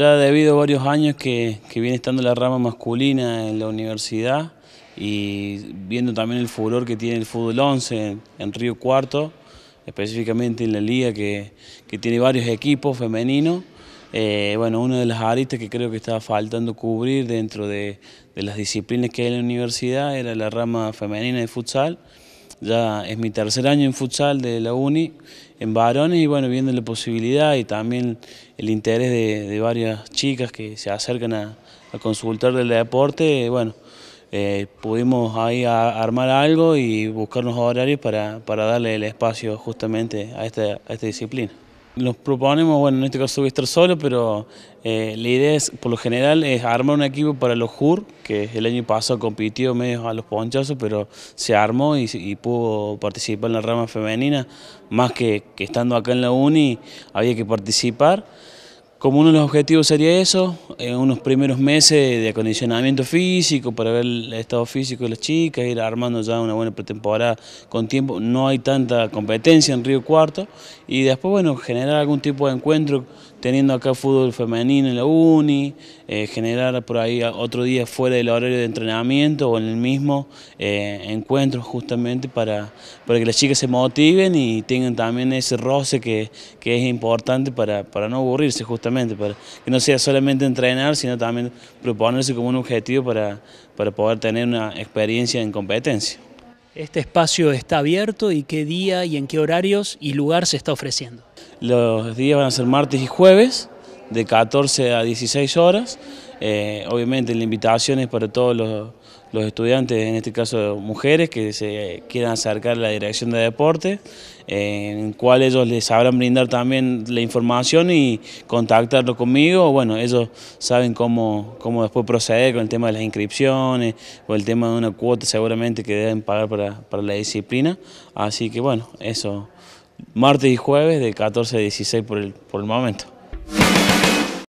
Ya debido a varios años que, que viene estando la rama masculina en la universidad y viendo también el furor que tiene el fútbol 11 en, Río Cuarto, específicamente en la liga que, que tiene varios equipos femeninos, eh, bueno, una de las aristas que creo que estaba faltando cubrir dentro de, de las disciplinas que hay en la universidad era la rama femenina de futsal ya es mi tercer año en futsal de la uni, en varones, y bueno, viendo la posibilidad y también el interés de, varias chicas que se acercan a, consultar del deporte, bueno, eh, pudimos ahí armar algo y buscarnos horarios para, darle el espacio justamente a esta disciplina. Nos proponemos, bueno, en este caso voy a estar solo, pero eh, la idea es, por lo general, es armar un equipo para los JUR, que el año pasado compitió medio a los ponchazos, pero se armó y, pudo participar en la rama femenina, más que, que estando acá en la UNI había que participar. Como uno de los objetivos sería eso, en eh, unos primeros meses de acondicionamiento físico para ver el estado físico de las chicas, ir armando ya una buena pretemporada con tiempo. No hay tanta competencia en Río Cuarto. Y después, bueno, generar algún tipo de encuentro teniendo acá fútbol femenino en la uni, eh, generar por ahí otro día fuera del horario de entrenamiento o en el mismo eh, encuentro justamente para, para que las chicas se motiven y tengan también ese roce que, es importante para, para no aburrirse justamente para que no sea solamente entrenar, sino también proponerse como un objetivo para, para poder tener una experiencia en competencia. Este espacio está abierto y qué día y en qué horarios y lugar se está ofreciendo. Los días van a ser martes y jueves, de 14 a 16 horas. Eh, obviamente la invitación es para todos los los estudiantes, en este caso mujeres, que se quieran acercar a la dirección de deporte, en cual ellos les sabrán brindar también la información y contactarlo conmigo. Bueno, ellos saben cómo, cómo después proceder con el tema de las inscripciones o el tema de una cuota seguramente que deben pagar para, la disciplina. Así que bueno, eso, martes y jueves de 14 a 16 por el, por el momento.